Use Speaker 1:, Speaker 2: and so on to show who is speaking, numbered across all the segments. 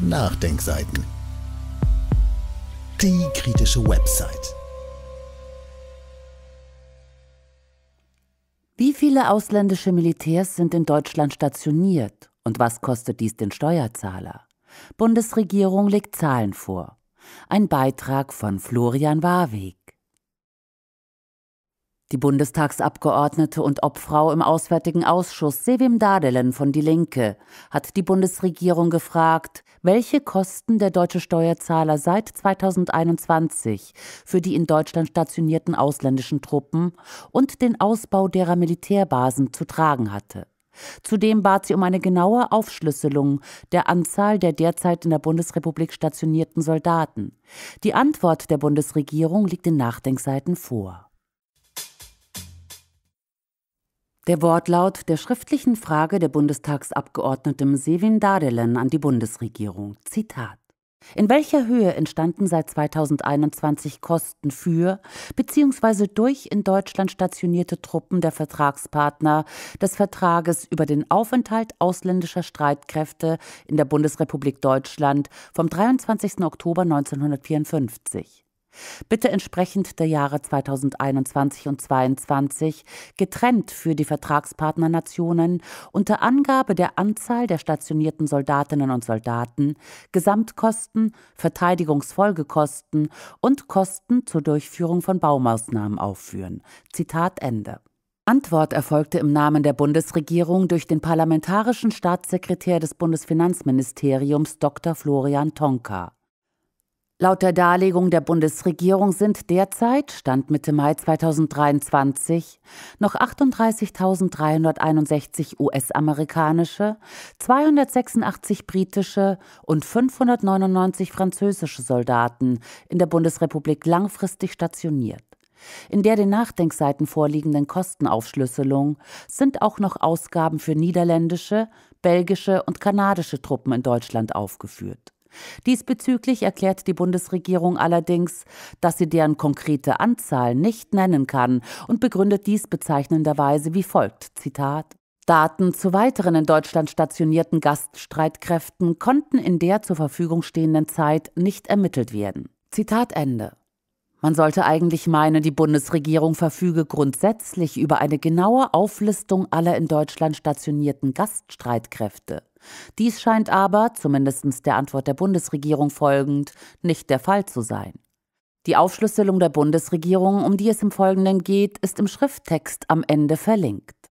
Speaker 1: Nachdenkseiten. Die kritische Website. Wie viele ausländische Militärs sind in Deutschland stationiert und was kostet dies den Steuerzahler? Bundesregierung legt Zahlen vor. Ein Beitrag von Florian Warweg. Die Bundestagsabgeordnete und Obfrau im Auswärtigen Ausschuss Sevim Dadelen von Die Linke hat die Bundesregierung gefragt, welche Kosten der deutsche Steuerzahler seit 2021 für die in Deutschland stationierten ausländischen Truppen und den Ausbau derer Militärbasen zu tragen hatte. Zudem bat sie um eine genaue Aufschlüsselung der Anzahl der derzeit in der Bundesrepublik stationierten Soldaten. Die Antwort der Bundesregierung liegt in Nachdenkseiten vor. Der Wortlaut der schriftlichen Frage der Bundestagsabgeordneten Sevin Dadelen an die Bundesregierung. Zitat. In welcher Höhe entstanden seit 2021 Kosten für bzw. durch in Deutschland stationierte Truppen der Vertragspartner des Vertrages über den Aufenthalt ausländischer Streitkräfte in der Bundesrepublik Deutschland vom 23. Oktober 1954? Bitte entsprechend der Jahre 2021 und 2022 getrennt für die Vertragspartnernationen unter Angabe der Anzahl der stationierten Soldatinnen und Soldaten, Gesamtkosten, Verteidigungsfolgekosten und Kosten zur Durchführung von Baumaßnahmen aufführen. Zitat Ende. Antwort erfolgte im Namen der Bundesregierung durch den parlamentarischen Staatssekretär des Bundesfinanzministeriums Dr. Florian Tonka. Laut der Darlegung der Bundesregierung sind derzeit, Stand Mitte Mai 2023, noch 38.361 US-amerikanische, 286 britische und 599 französische Soldaten in der Bundesrepublik langfristig stationiert. In der den Nachdenkseiten vorliegenden Kostenaufschlüsselung sind auch noch Ausgaben für niederländische, belgische und kanadische Truppen in Deutschland aufgeführt. Diesbezüglich erklärt die Bundesregierung allerdings, dass sie deren konkrete Anzahl nicht nennen kann und begründet dies bezeichnenderweise wie folgt: Zitat Daten zu weiteren in Deutschland stationierten Gaststreitkräften konnten in der zur Verfügung stehenden Zeit nicht ermittelt werden. Zitat Ende. Man sollte eigentlich meinen, die Bundesregierung verfüge grundsätzlich über eine genaue Auflistung aller in Deutschland stationierten Gaststreitkräfte. Dies scheint aber, zumindest der Antwort der Bundesregierung folgend, nicht der Fall zu sein. Die Aufschlüsselung der Bundesregierung, um die es im Folgenden geht, ist im Schrifttext am Ende verlinkt.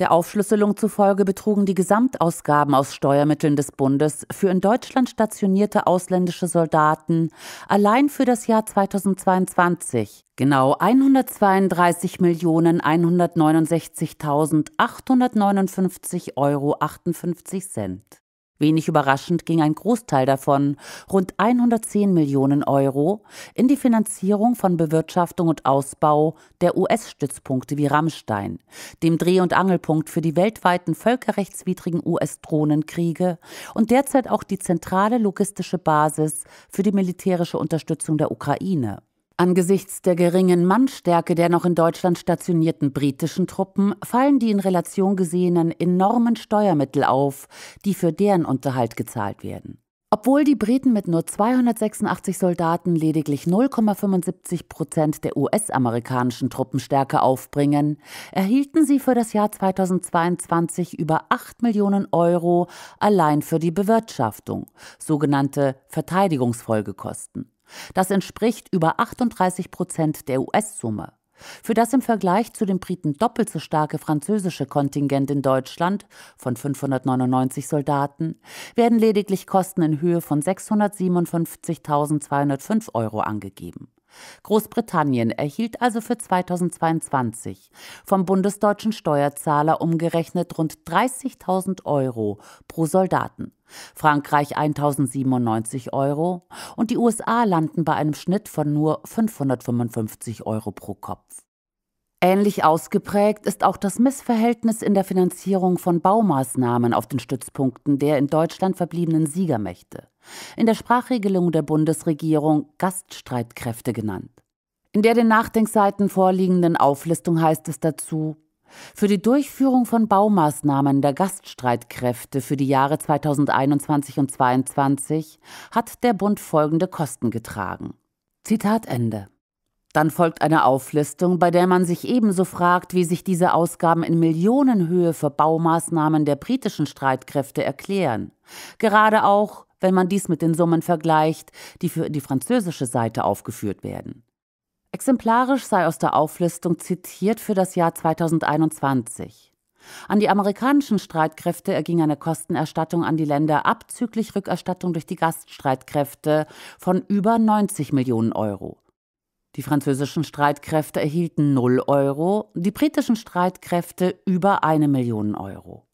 Speaker 1: Der Aufschlüsselung zufolge betrugen die Gesamtausgaben aus Steuermitteln des Bundes für in Deutschland stationierte ausländische Soldaten allein für das Jahr 2022 genau 132.169.859,58 Euro 58 Cent. Wenig überraschend ging ein Großteil davon, rund 110 Millionen Euro, in die Finanzierung von Bewirtschaftung und Ausbau der US-Stützpunkte wie Rammstein, dem Dreh- und Angelpunkt für die weltweiten völkerrechtswidrigen US-Drohnenkriege und derzeit auch die zentrale logistische Basis für die militärische Unterstützung der Ukraine. Angesichts der geringen Mannstärke der noch in Deutschland stationierten britischen Truppen fallen die in Relation gesehenen enormen Steuermittel auf, die für deren Unterhalt gezahlt werden. Obwohl die Briten mit nur 286 Soldaten lediglich 0,75 Prozent der US-amerikanischen Truppenstärke aufbringen, erhielten sie für das Jahr 2022 über 8 Millionen Euro allein für die Bewirtschaftung, sogenannte Verteidigungsfolgekosten. Das entspricht über 38 Prozent der US-Summe. Für das im Vergleich zu den Briten doppelt so starke französische Kontingent in Deutschland von 599 Soldaten werden lediglich Kosten in Höhe von 657.205 Euro angegeben. Großbritannien erhielt also für 2022 vom bundesdeutschen Steuerzahler umgerechnet rund 30.000 Euro pro Soldaten, Frankreich 1.097 Euro und die USA landen bei einem Schnitt von nur 555 Euro pro Kopf Ähnlich ausgeprägt ist auch das Missverhältnis in der Finanzierung von Baumaßnahmen auf den Stützpunkten der in Deutschland verbliebenen Siegermächte, in der Sprachregelung der Bundesregierung Gaststreitkräfte genannt. In der den Nachdenkseiten vorliegenden Auflistung heißt es dazu, für die Durchführung von Baumaßnahmen der Gaststreitkräfte für die Jahre 2021 und 2022 hat der Bund folgende Kosten getragen. Zitat Ende. Dann folgt eine Auflistung, bei der man sich ebenso fragt, wie sich diese Ausgaben in Millionenhöhe für Baumaßnahmen der britischen Streitkräfte erklären. Gerade auch, wenn man dies mit den Summen vergleicht, die für die französische Seite aufgeführt werden. Exemplarisch sei aus der Auflistung zitiert für das Jahr 2021. An die amerikanischen Streitkräfte erging eine Kostenerstattung an die Länder abzüglich Rückerstattung durch die Gaststreitkräfte von über 90 Millionen Euro. Die französischen Streitkräfte erhielten 0 Euro, die britischen Streitkräfte über eine Million Euro.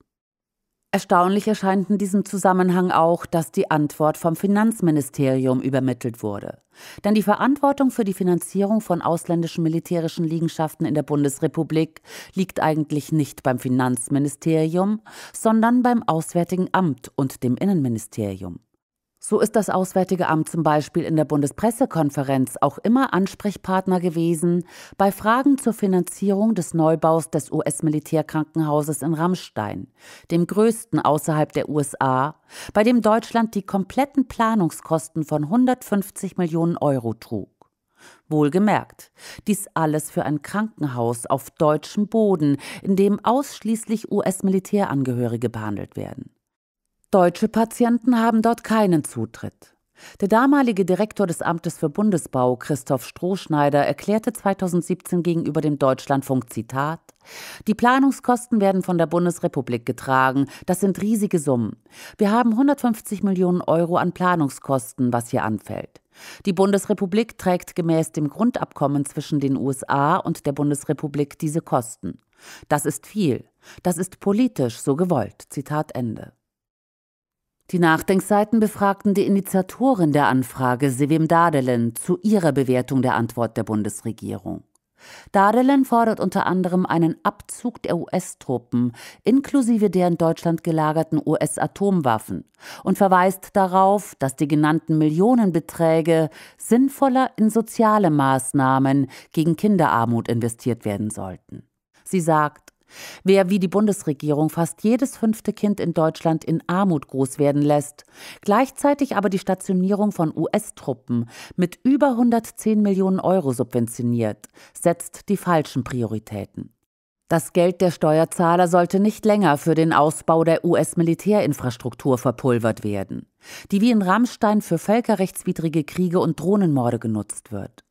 Speaker 1: Erstaunlich erscheint in diesem Zusammenhang auch, dass die Antwort vom Finanzministerium übermittelt wurde. Denn die Verantwortung für die Finanzierung von ausländischen militärischen Liegenschaften in der Bundesrepublik liegt eigentlich nicht beim Finanzministerium, sondern beim Auswärtigen Amt und dem Innenministerium. So ist das Auswärtige Amt zum Beispiel in der Bundespressekonferenz auch immer Ansprechpartner gewesen bei Fragen zur Finanzierung des Neubaus des US-Militärkrankenhauses in Rammstein, dem größten außerhalb der USA, bei dem Deutschland die kompletten Planungskosten von 150 Millionen Euro trug. Wohlgemerkt, dies alles für ein Krankenhaus auf deutschem Boden, in dem ausschließlich US-Militärangehörige behandelt werden. Deutsche Patienten haben dort keinen Zutritt. Der damalige Direktor des Amtes für Bundesbau, Christoph Strohschneider, erklärte 2017 gegenüber dem Deutschlandfunk Zitat Die Planungskosten werden von der Bundesrepublik getragen, das sind riesige Summen. Wir haben 150 Millionen Euro an Planungskosten, was hier anfällt. Die Bundesrepublik trägt gemäß dem Grundabkommen zwischen den USA und der Bundesrepublik diese Kosten. Das ist viel. Das ist politisch so gewollt. Zitat Ende. Die Nachdenkseiten befragten die Initiatorin der Anfrage, Sevim Dadelen, zu ihrer Bewertung der Antwort der Bundesregierung. Dadelen fordert unter anderem einen Abzug der US-Truppen inklusive der in Deutschland gelagerten US-Atomwaffen und verweist darauf, dass die genannten Millionenbeträge sinnvoller in soziale Maßnahmen gegen Kinderarmut investiert werden sollten. Sie sagt, Wer wie die Bundesregierung fast jedes fünfte Kind in Deutschland in Armut groß werden lässt, gleichzeitig aber die Stationierung von US-Truppen mit über 110 Millionen Euro subventioniert, setzt die falschen Prioritäten. Das Geld der Steuerzahler sollte nicht länger für den Ausbau der US-Militärinfrastruktur verpulvert werden, die wie in Rammstein für völkerrechtswidrige Kriege und Drohnenmorde genutzt wird.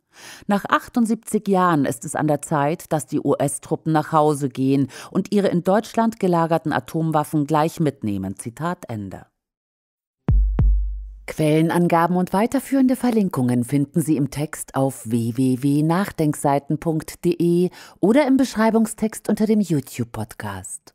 Speaker 1: Nach 78 Jahren ist es an der Zeit, dass die US-Truppen nach Hause gehen und ihre in Deutschland gelagerten Atomwaffen gleich mitnehmen. Zitat Ende. Quellenangaben und weiterführende Verlinkungen finden Sie im Text auf www.nachdenkseiten.de oder im Beschreibungstext unter dem YouTube-Podcast.